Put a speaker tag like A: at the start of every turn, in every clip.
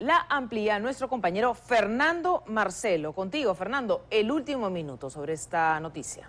A: la amplía nuestro compañero Fernando Marcelo. Contigo, Fernando, el último minuto sobre esta noticia.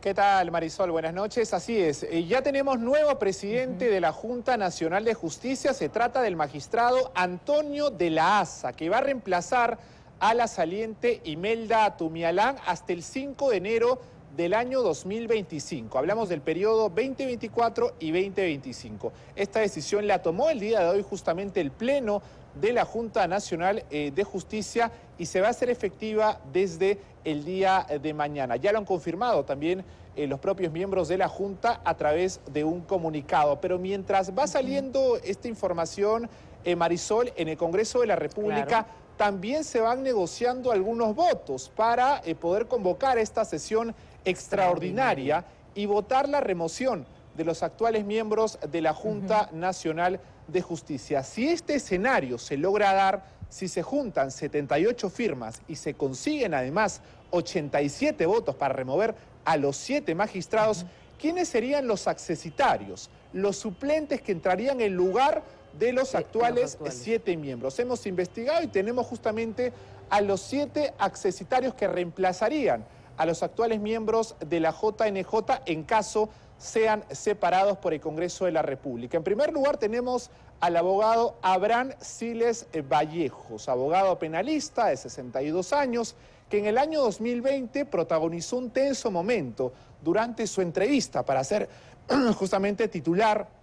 A: ¿Qué tal, Marisol? Buenas noches. Así es, eh, ya tenemos nuevo presidente de la Junta Nacional de Justicia. Se trata del magistrado Antonio de la Asa, que va a reemplazar a la saliente Imelda Tumialán hasta el 5 de enero del año 2025. Hablamos del periodo 2024 y 2025. Esta decisión la tomó el día de hoy justamente el Pleno de la Junta Nacional eh, de Justicia y se va a hacer efectiva desde el día de mañana. Ya lo han confirmado también eh, los propios miembros de la Junta a través de un comunicado. Pero mientras va saliendo esta información, eh, Marisol, en el Congreso de la República también se van negociando algunos votos para eh, poder convocar esta sesión extraordinaria y votar la remoción de los actuales miembros de la Junta Nacional de Justicia. Si este escenario se logra dar, si se juntan 78 firmas y se consiguen además 87 votos para remover a los siete magistrados, ¿quiénes serían los accesitarios, los suplentes que entrarían en lugar de los actuales, siete miembros. Hemos investigado y tenemos justamente a los siete accesitarios que reemplazarían a los actuales miembros de la JNJ en caso sean separados por el Congreso de la República. En primer lugar tenemos al abogado Abraham Siles Vallejos, abogado penalista de 62 años, que en el año 2020 protagonizó un tenso momento durante su entrevista para ser justamente titular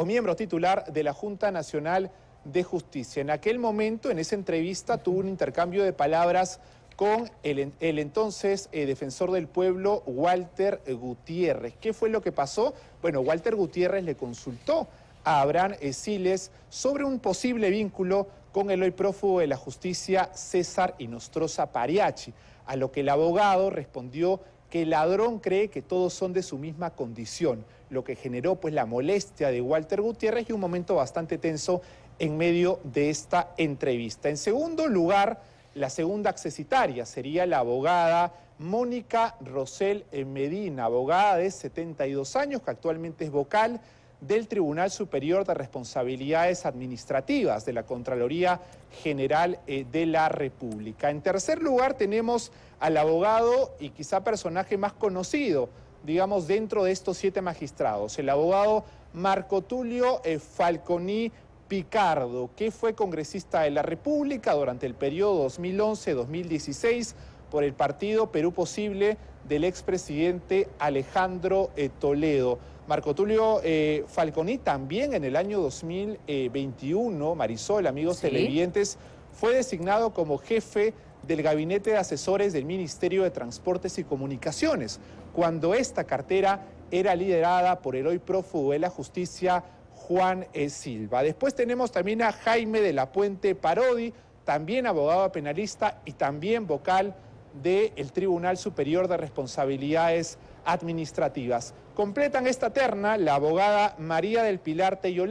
A: o miembro titular de la Junta Nacional de Justicia. En aquel momento, en esa entrevista, tuvo un intercambio de palabras con el, entonces eh, defensor del pueblo, Walter Gutiérrez. ¿Qué fue lo que pasó? Bueno, Walter Gutiérrez le consultó a Abraham Siles sobre un posible vínculo con el hoy prófugo de la justicia César Inostroza Pariachi, a lo que el abogado respondió que el ladrón cree que todos son de su misma condición, lo que generó pues la molestia de Walter Gutiérrez y un momento bastante tenso en medio de esta entrevista. En segundo lugar, la segunda accesitaria sería la abogada Mónica Rosel Medina, abogada de 72 años, que actualmente es vocal del Tribunal Superior de Responsabilidades Administrativas de la Contraloría General eh, de la República. En tercer lugar tenemos al abogado y quizá personaje más conocido, digamos, dentro de estos siete magistrados, el abogado Marco Tulio eh, Falconi Picardo, que fue congresista de la República durante el periodo 2011-2016 por el partido Perú Posible del expresidente Alejandro eh, Toledo. Marco Tulio eh, Falconi también en el año 2021, Marisol, amigos televidentes, fue designado como jefe del Gabinete de Asesores del Ministerio de Transportes y Comunicaciones, cuando esta cartera era liderada por el hoy prófugo de la justicia Juan e. Silva. Después tenemos también a Jaime de la Puente Parodi, también abogado penalista y también vocal del Tribunal Superior de Responsabilidades Administrativas. Completan esta terna la abogada María del Pilar Tello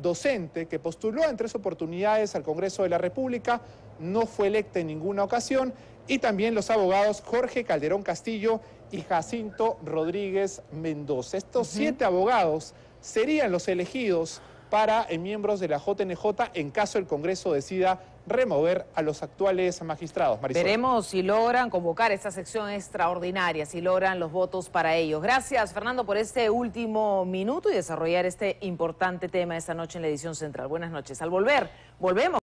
A: docente que postuló en tres oportunidades al Congreso de la República, no fue electa en ninguna ocasión, y también los abogados Jorge Calderón Castillo y Jacinto Rodríguez Mendoza. Estos siete abogados serían los elegidos para eh, miembros de la JNJ en caso el Congreso decida remover a los actuales magistrados. Veremos si logran convocar esta sección extraordinaria, si logran los votos para ellos. Gracias, Fernando, por este último minuto y desarrollar este importante tema esta noche en la edición central. Buenas noches. Al volver, volvemos.